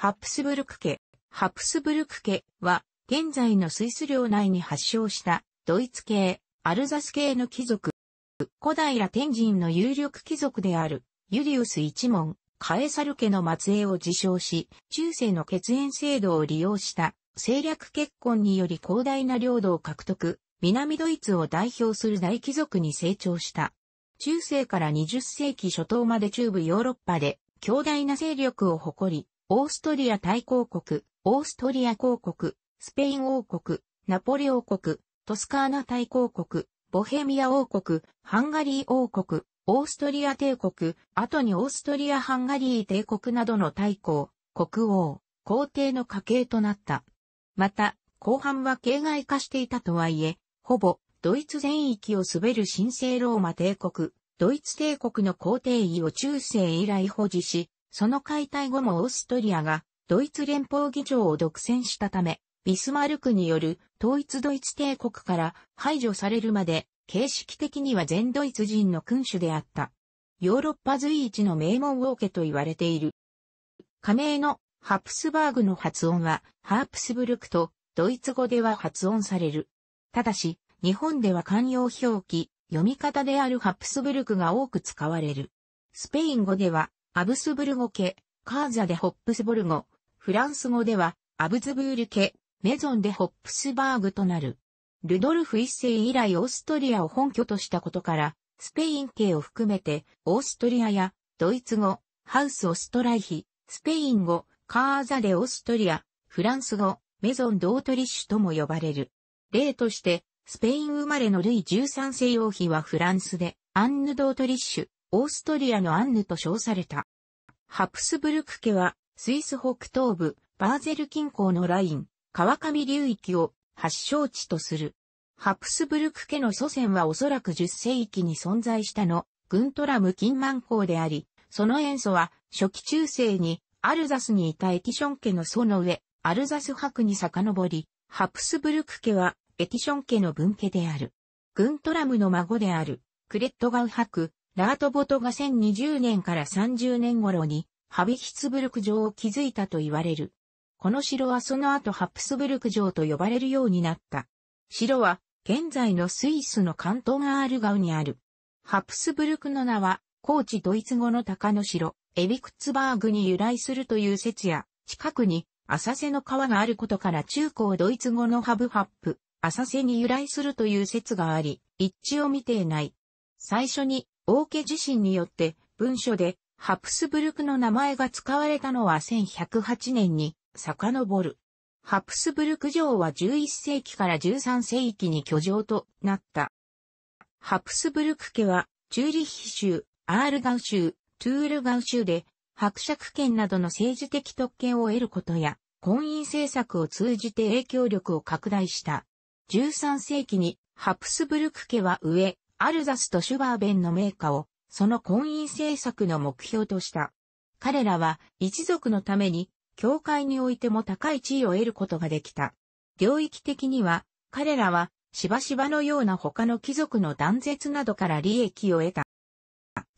ハプスブルク家。ハプスブルク家は、現在のスイス領内に発祥したドイツ系、アルザス系の貴族。古代ラテン人の有力貴族である、ユリウス一門、カエサル家の末裔を自称し、中世の血縁制度を利用した政略結婚により広大な領土を獲得、南ドイツを代表する大貴族に成長した。中世から20世紀初頭まで中部ヨーロッパで強大な勢力を誇り、オーストリア大公国、オーストリア公国、スペイン王国、ナポレ王国、トスカーナ大公国、ボヘミア王国、ハンガリー王国、オーストリア帝国、後にオーストリア・ハンガリー帝国などの大公、国王、皇帝の家系となった。また、後半は形骸化していたとはいえ、ほぼ、ドイツ全域を滑る神聖ローマ帝国、ドイツ帝国の皇帝位を中世以来保持し、その解体後もオーストリアがドイツ連邦議長を独占したため、ビスマルクによる統一ドイツ帝国から排除されるまで、形式的には全ドイツ人の君主であった。ヨーロッパ随一の名門王家と言われている。加盟のハプスバーグの発音はハープスブルクとドイツ語では発音される。ただし、日本では慣用表記、読み方であるハプスブルクが多く使われる。スペイン語ではアブスブルゴ家、カーザでホップスボルゴ、フランス語では、アブズブール家、メゾンでホップスバーグとなる。ルドルフ一世以来オーストリアを本拠としたことから、スペイン系を含めて、オーストリアや、ドイツ語、ハウスオストライヒ、スペイン語、カーザでオーストリア、フランス語、メゾンドートリッシュとも呼ばれる。例として、スペイン生まれのルイ13世王妃はフランスで、アンヌ・ドートリッシュ、オーストリアのアンヌと称された。ハプスブルク家は、スイス北東部、バーゼル近郊のライン、川上流域を発祥地とする。ハプスブルク家の祖先はおそらく10世紀に存在したの、グントラム・近万公であり、その塩素は初期中世にアルザスにいたエティション家の祖の上、アルザス伯に遡り、ハプスブルク家はエティション家の分家である。グントラムの孫である、クレットガウ伯、ラートボトが1020年から30年頃に、ハビヒツブルク城を築いたと言われる。この城はその後ハプスブルク城と呼ばれるようになった。城は、現在のスイスの関東アールガウにある。ハプスブルクの名は、高知ドイツ語の鷹の城、エビクツバーグに由来するという説や、近くに浅瀬の川があることから中高ドイツ語のハブハップ、浅瀬に由来するという説があり、一致を見ていない。最初に王家自身によって文書でハプスブルクの名前が使われたのは1108年に遡る。ハプスブルク城は11世紀から13世紀に居城となった。ハプスブルク家は、チューリッヒ州、アールガウ州、トゥールガウ州で、伯爵権などの政治的特権を得ることや、婚姻政策を通じて影響力を拡大した。13世紀に、ハプスブルク家は上、アルザスとシュバーベンの名家を、その婚姻政策の目標とした。彼らは一族のために、教会においても高い地位を得ることができた。領域的には、彼らは、しばしばのような他の貴族の断絶などから利益を得た。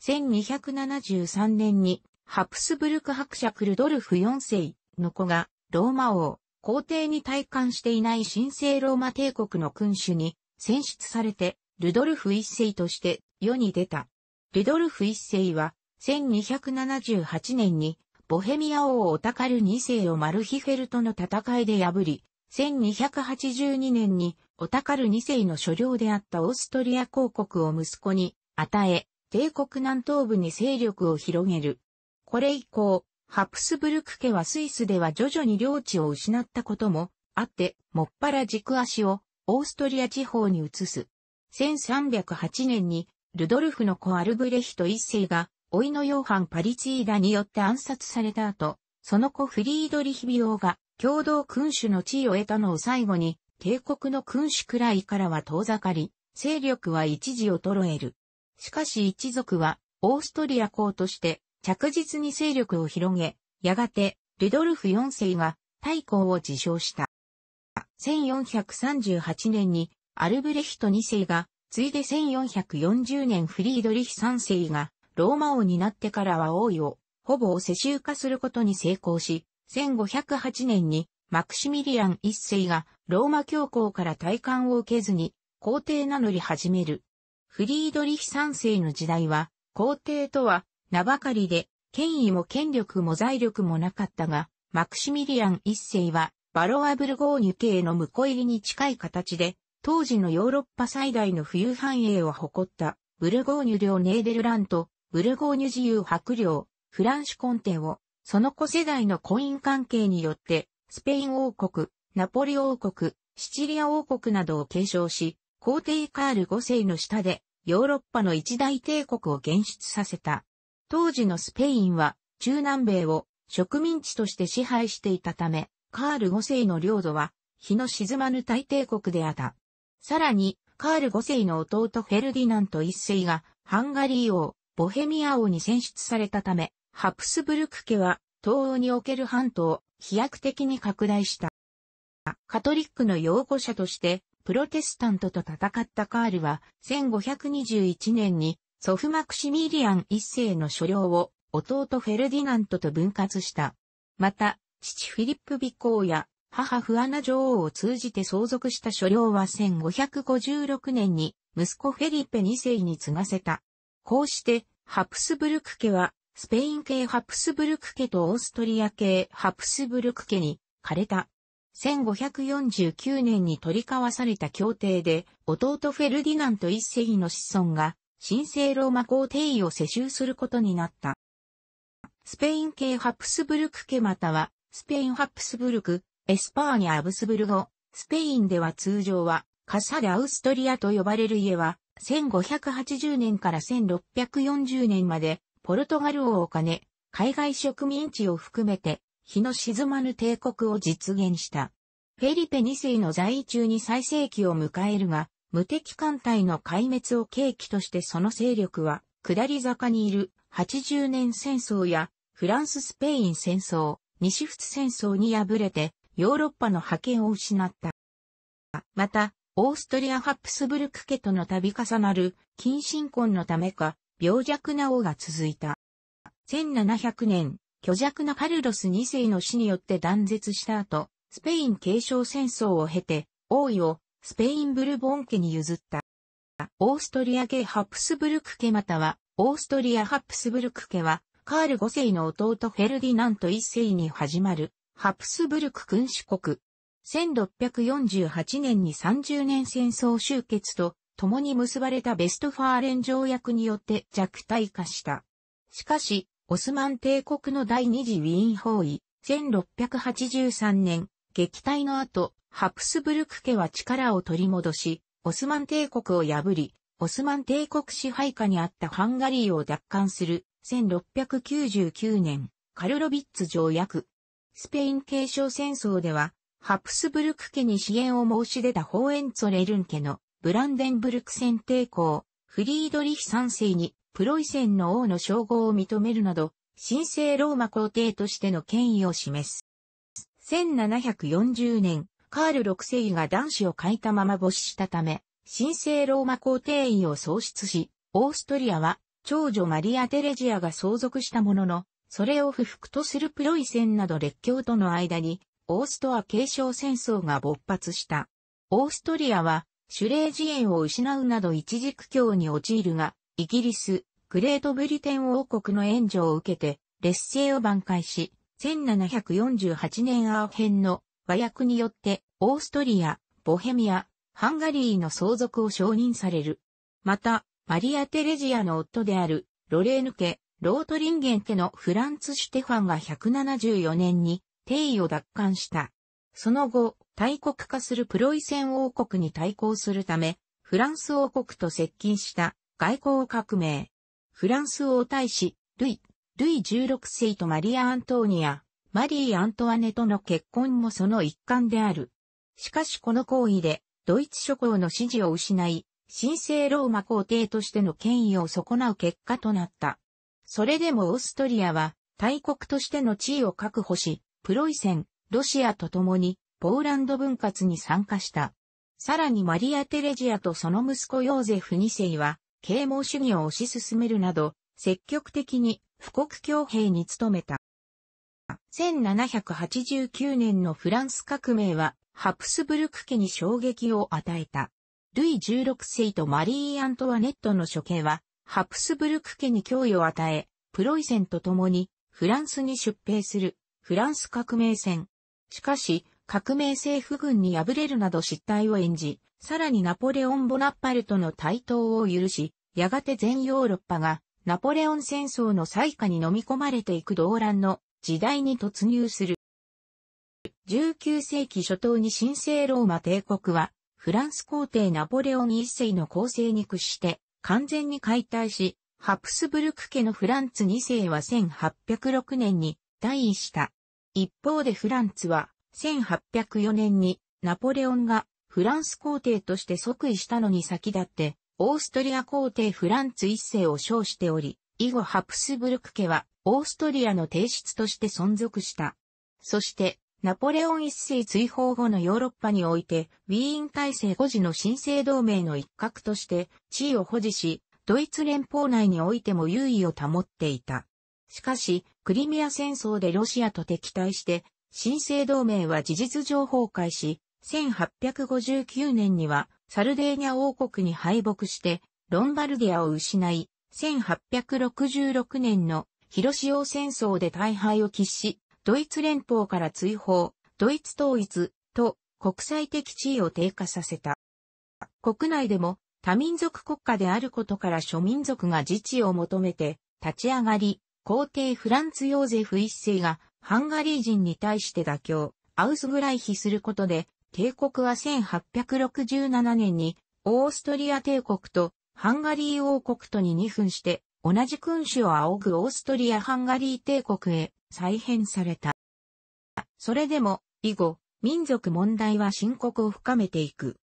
1273年に、ハプスブルク伯爵ルドルフ4世の子が、ローマ王、皇帝に体感していない神聖ローマ帝国の君主に選出されて、ルドルフ一世として世に出た。ルドルフ一世は、1278年に、ボヘミア王オタカル2世をマルヒフェルトの戦いで破り、1282年にオタカル2世の所領であったオーストリア公国を息子に与え、帝国南東部に勢力を広げる。これ以降、ハプスブルク家はスイスでは徐々に領地を失ったこともあって、もっぱら軸足をオーストリア地方に移す。1308年に、ルドルフの子アルブレヒト一世が、老いのヨーハン・パリチーダによって暗殺された後、その子フリードリヒビオが共同君主の地位を得たのを最後に、帝国の君主くらいからは遠ざかり、勢力は一時衰える。しかし一族は、オーストリア公として、着実に勢力を広げ、やがて、ルドルフ四世が、大公を自称した。1438年に、アルブレヒト2世が、ついで1440年フリードリヒ3世が、ローマ王になってからは王位を、ほぼ世襲化することに成功し、1508年にマクシミリアン一世がローマ教皇から退冠を受けずに皇帝名乗り始める。フリードリヒ三世の時代は皇帝とは名ばかりで権威も権力も財力もなかったが、マクシミリアン一世はバロアブルゴーニュ系の婿入りに近い形で当時のヨーロッパ最大の富裕繁栄を誇ったブルゴーニュ領ネーデルラント、ブルゴーニュ自由白領、フランシュコンテを、その子世代の婚姻関係によって、スペイン王国、ナポリ王国、シチリア王国などを継承し、皇帝カール5世の下で、ヨーロッパの一大帝国を現出させた。当時のスペインは、中南米を植民地として支配していたため、カール5世の領土は、日の沈まぬ大帝国であった。さらに、カール5世の弟フェルディナント1世が、ハンガリー王、ボヘミア王に選出されたため、ハプスブルク家は、東欧における半島、を飛躍的に拡大した。カトリックの擁護者として、プロテスタントと戦ったカールは、1521年に、祖父マクシミリアン一世の所領を、弟フェルディナントと分割した。また、父フィリップ・ビコーや、母フアナ女王を通じて相続した所領は1556年に息子フェリペ2世に継がせた。こうしてハプスブルク家はスペイン系ハプスブルク家とオーストリア系ハプスブルク家に枯れた。1549年に取り交わされた協定で、弟フェルディナント一世の子孫が、神聖ローマ皇帝位を世襲することになった。スペイン系ハプスブルク家または、スペインハプスブルクエスパーニャ・アブスブルゴ、スペインでは通常は、カサ・ダ・ウストリアと呼ばれる家は、1580年から1640年まで、ポルトガルをお金、海外植民地を含めて、日の沈まぬ帝国を実現した。フェリペ2世の在位中に最盛期を迎えるが、無敵艦隊の壊滅を契機としてその勢力は、下り坂にいる80年戦争や、フランス・スペイン戦争、西仏戦争に敗れて、ヨーロッパの覇権を失った。また、オーストリア・ハプスブルク家との度重なる近親婚のためか、病弱な王が続いた。1700年、虚弱なカルロス2世の死によって断絶した後、スペイン継承戦争を経て、王位をスペインブルボン家に譲った。オーストリア系ハプスブルク家または、オーストリア・ハプスブルク家は、カール5世の弟フェルディナント1世に始まるハプスブルク君主国。1648年に30年戦争終結と共に結ばれたベストファーレン条約によって弱体化した。しかし、オスマン帝国の第二次ウィーン包囲、1683年、撃退の後、ハプスブルク家は力を取り戻し、オスマン帝国を破り、オスマン帝国支配下にあったハンガリーを奪還する1699年、カルロビッツ条約、スペイン継承戦争では、ハプスブルク家に支援を申し出たホーエンツォレルン家のブランデンブルク戦抵抗、フリードリヒ三世にプロイセンの王の称号を認めるなど、神聖ローマ皇帝としての権威を示す。1740年、カール6世が男子を欠いたまま没したため、神聖ローマ皇帝位を喪失し、オーストリアは長女マリア・テレジアが相続したものの、それを不服とするプロイセンなど列強との間に、オーストア継承戦争が勃発した。オーストリアは、主霊。自衛を失うなど一時苦境に陥るが、イギリス、グレートブリテン王国の援助を受けて、劣勢を挽回し、1748年アーヘンの和訳によって、オーストリア、ボヘミア、ハンガリーの相続を承認される。また、マリア・テレジアの夫である、ロレーヌ家、ロートリンゲン家のフランツ・シュテファンが174年に帝位を奪還した。その後、大国化するプロイセン王国に対抗するため、フランス王国と接近した外交革命。フランス王大使、ルイ、ルイ16世とマリア・アントーニア、マリー・アントワネとの結婚もその一環である。しかしこの行為で、ドイツ諸侯の支持を失い、神聖ローマ皇帝としての権威を損なう結果となった。それでもオーストリアは大国としての地位を確保し、プロイセン、ロシアと共にポーランド分割に参加した。さらにマリア・テレジアとその息子ヨーゼフ2世は、啓蒙主義を推し進めるなど、積極的に富国強兵に努めた。1789年のフランス革命は、ハプスブルク家に衝撃を与えた。ルイ16世とマリー・アントワネットの処刑は、ハプスブルク家に脅威を与え、プロイセンと共にフランスに出兵するフランス革命戦。しかし、革命政府軍に敗れるなど失態を演じ、さらにナポレオン・ボナッパルトの台頭を許し、やがて全ヨーロッパがナポレオン戦争の最下に飲み込まれていく動乱の時代に突入する。19世紀初頭に神聖ローマ帝国は、フランス皇帝ナポレオン一世の構成に屈して、完全に解体し、ハプスブルク家のフランツ2世は1806年に退位した。一方でフランツは1804年にナポレオンがフランス皇帝として即位したのに先立って、オーストリア皇帝フランツ一世を称しており、以後ハプスブルク家はオーストリアの帝室として存続した。そして、ナポレオン一世追放後のヨーロッパにおいて、ウィーン体制保持の新生同盟の一角として地位を保持し、ドイツ連邦内においても優位を保っていた。しかし、クリミア戦争でロシアと敵対して、新生同盟は事実上崩壊し、1859年にはサルデーニャ王国に敗北して、ロンバルディアを失い、1866年の広塩戦争で大敗を喫し、ドイツ連邦から追放、ドイツ統一と国際的地位を低下させた。国内でも多民族国家であることから諸民族が自治を求めて立ち上がり、皇帝フランツ・ヨーゼフ一世がハンガリー人に対して妥協、アウスグライヒすることで、帝国は1867年にオーストリア帝国とハンガリー王国とに2分して同じ君主を仰ぐオーストリア・ハンガリー帝国へ再編された。それでも、以後、民族問題は深刻を深めていく。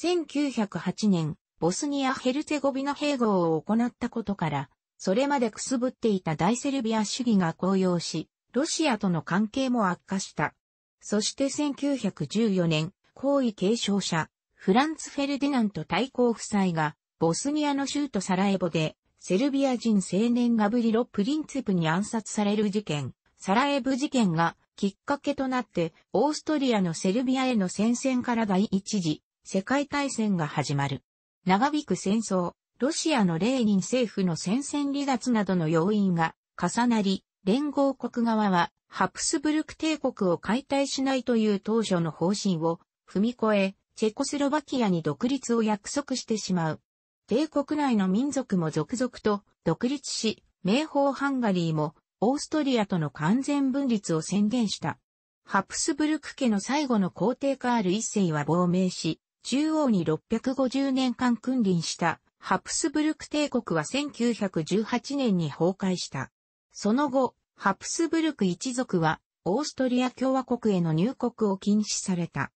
1908年、ボスニア・ヘルツェゴビナ併合を行ったことから、それまでくすぶっていた大セルビア主義が高揚し、ロシアとの関係も悪化した。そして1914年、皇位継承者、フランツ・フェルディナント対抗夫妻が、ボスニアの州都サラエボで、セルビア人青年ガブリロ・プリンツェプに暗殺される事件。サラエブ事件がきっかけとなって、オーストリアのセルビアへの戦線から第一次世界大戦が始まる。長引く戦争、ロシアのレーニン政府の戦線離脱などの要因が重なり、連合国側はハプスブルク帝国を解体しないという当初の方針を踏み越え、チェコスロバキアに独立を約束してしまう。帝国内の民族も続々と独立し、名邦ハンガリーもオーストリアとの完全分立を宣言した。ハプスブルク家の最後の皇帝カール一世は亡命し、中央に650年間君臨したハプスブルク帝国は1918年に崩壊した。その後、ハプスブルク一族はオーストリア共和国への入国を禁止された。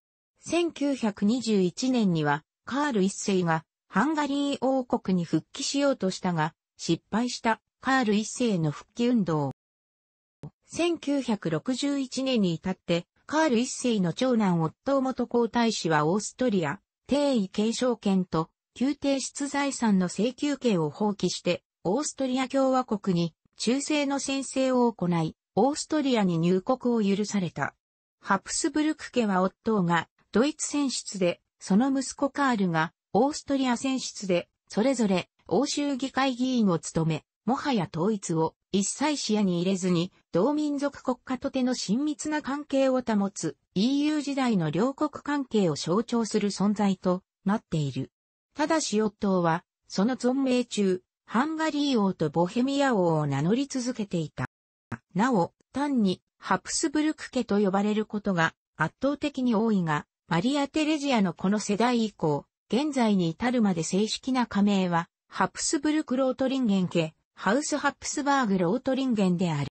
1921年にはカール一世がハンガリー王国に復帰しようとしたが失敗した。カール一世の復帰運動。1961年に至って、カール一世の長男夫元皇太子はオーストリア、帝位継承権と、宮廷出財産の請求権を放棄して、オーストリア共和国に忠誠の宣誓を行い、オーストリアに入国を許された。ハプスブルク家は夫がドイツ選出で、その息子カールがオーストリア選出で、それぞれ欧州議会議員を務め、もはや統一を一切視野に入れずに、同民族国家とての親密な関係を保つ EU 時代の両国関係を象徴する存在となっている。ただしオットは、その存命中、ハンガリー王とボヘミア王を名乗り続けていた。なお、単にハプスブルク家と呼ばれることが圧倒的に多いが、マリア・テレジアのこの世代以降、現在に至るまで正式な加盟は、ハプスブルクロートリンゲン家、ハウスハプスバーグロートリンゲンである。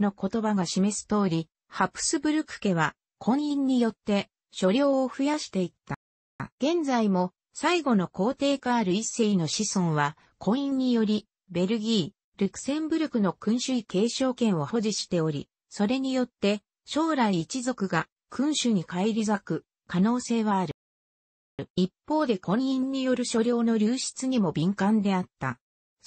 の言葉が示す通り、ハプスブルク家は婚姻によって所領を増やしていった。現在も最後の皇帝カール一世の子孫は婚姻によりベルギー、ルクセンブルクの君主位継承権を保持しており、それによって将来一族が君主に返り咲く可能性はある。一方で婚姻による所領の流出にも敏感であった。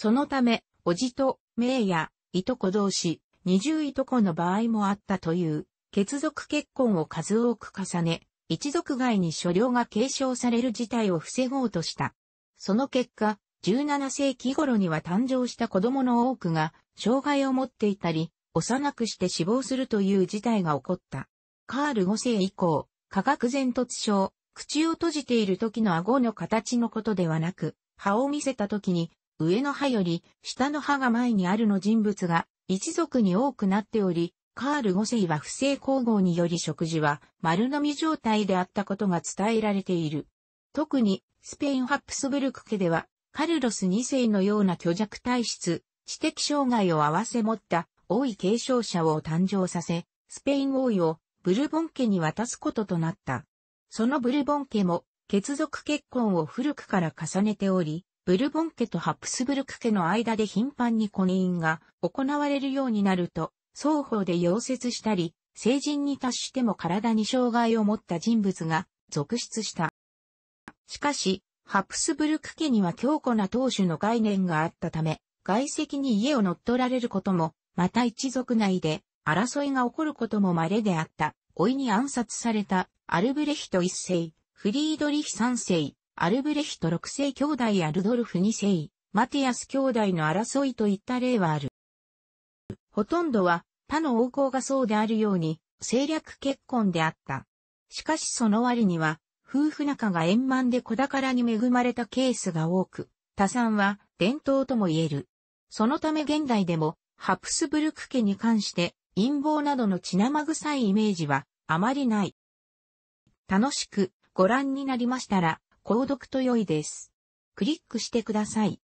そのため、おじと、名や、いとこ同士、二重いとこの場合もあったという、血族結婚を数多く重ね、一族外に所領が継承される事態を防ごうとした。その結果、17世紀頃には誕生した子供の多くが、障害を持っていたり、幼くして死亡するという事態が起こった。カール5世以降、化学前突症、口を閉じている時の顎の形のことではなく、歯を見せた時に上の歯より下の歯が前にあるの人物が一族に多くなっており、カール5世は不正交合により食事は丸飲み状態であったことが伝えられている。特にスペインハプスブルク家ではカルロス2世のような虚弱体質、知的障害を合わせ持った王位継承者を誕生させ、スペイン王位をブルボン家に渡すこととなった。そのブルボン家も血族結婚を古くから重ねており、ブルボン家とハプスブルク家の間で頻繁に婚姻が行われるようになると、双方で溶接したり、成人に達しても体に障害を持った人物が続出した。しかし、ハプスブルク家には強固な当主の概念があったため、外籍に家を乗っ取られることも、また一族内で争いが起こることも稀であった。老いに暗殺されたアルブレヒト一世、フリードリヒ三世、アルブレヒト六世兄弟やルドルフ二世、マティアス兄弟の争いといった例はある。ほとんどは他の王侯がそうであるように政略結婚であった。しかしその割には夫婦仲が円満で子宝に恵まれたケースが多く、多産は伝統とも言える。そのため現代でもハプスブルク家に関して陰謀などの血生臭いイメージはあまりない。楽しくご覧になりましたら購読と良いです。クリックしてください。